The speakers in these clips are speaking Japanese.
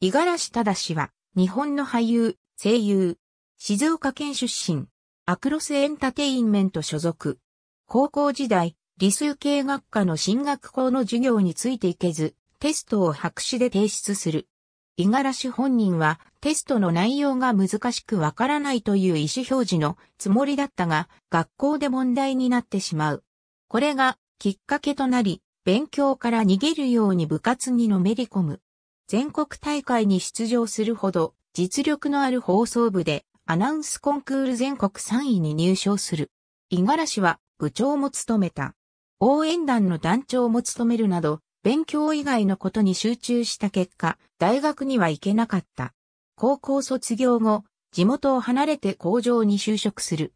五十嵐忠は、日本の俳優、声優、静岡県出身、アクロスエンタテインメント所属。高校時代、理数系学科の進学校の授業についていけず、テストを白紙で提出する。五十嵐本人は、テストの内容が難しくわからないという意思表示のつもりだったが、学校で問題になってしまう。これが、きっかけとなり、勉強から逃げるように部活にのめり込む。全国大会に出場するほど実力のある放送部でアナウンスコンクール全国3位に入賞する。五十嵐は部長も務めた。応援団の団長も務めるなど、勉強以外のことに集中した結果、大学には行けなかった。高校卒業後、地元を離れて工場に就職する。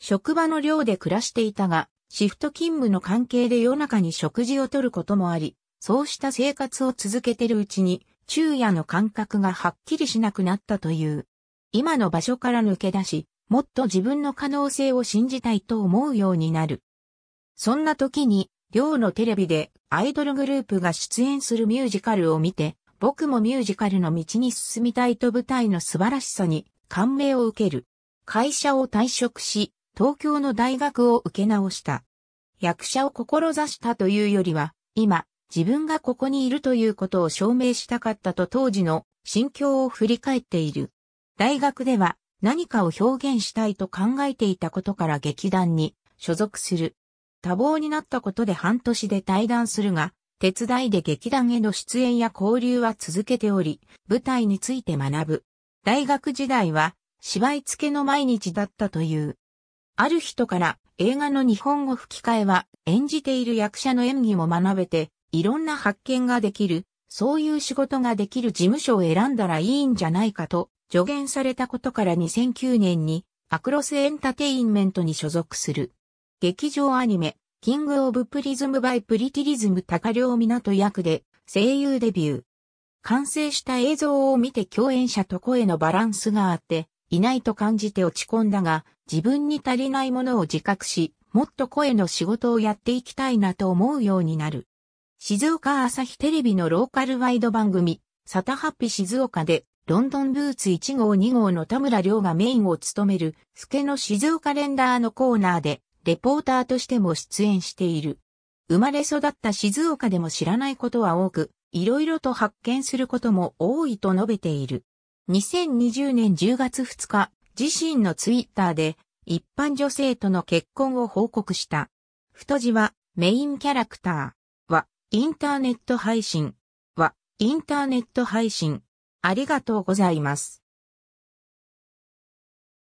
職場の寮で暮らしていたが、シフト勤務の関係で夜中に食事をとることもあり、そうした生活を続けてるうちに、昼夜の感覚がはっきりしなくなったという。今の場所から抜け出し、もっと自分の可能性を信じたいと思うようになる。そんな時に、寮のテレビでアイドルグループが出演するミュージカルを見て、僕もミュージカルの道に進みたいと舞台の素晴らしさに感銘を受ける。会社を退職し、東京の大学を受け直した。役者を志したというよりは、今、自分がここにいるということを証明したかったと当時の心境を振り返っている。大学では何かを表現したいと考えていたことから劇団に所属する。多忙になったことで半年で退団するが、手伝いで劇団への出演や交流は続けており、舞台について学ぶ。大学時代は芝居付けの毎日だったという。ある人から映画の日本語吹き替えは演じている役者の演技も学べていろんな発見ができる、そういう仕事ができる事務所を選んだらいいんじゃないかと助言されたことから2009年にアクロスエンタテインメントに所属する。劇場アニメ、キングオブプリズムバイプリティリズム高良港役で声優デビュー。完成した映像を見て共演者と声のバランスがあって、いないと感じて落ち込んだが、自分に足りないものを自覚し、もっと声の仕事をやっていきたいなと思うようになる。静岡朝日テレビのローカルワイド番組、サタハッピ静岡で、ロンドンブーツ1号2号の田村亮がメインを務める、スケの静岡レンダーのコーナーで、レポーターとしても出演している。生まれ育った静岡でも知らないことは多く、いろいろと発見することも多いと述べている。2020年10月2日、自身のツイッターで、一般女性との結婚を報告した。太字は、メインキャラクター。インターネット配信は、インターネット配信。ありがとうございます。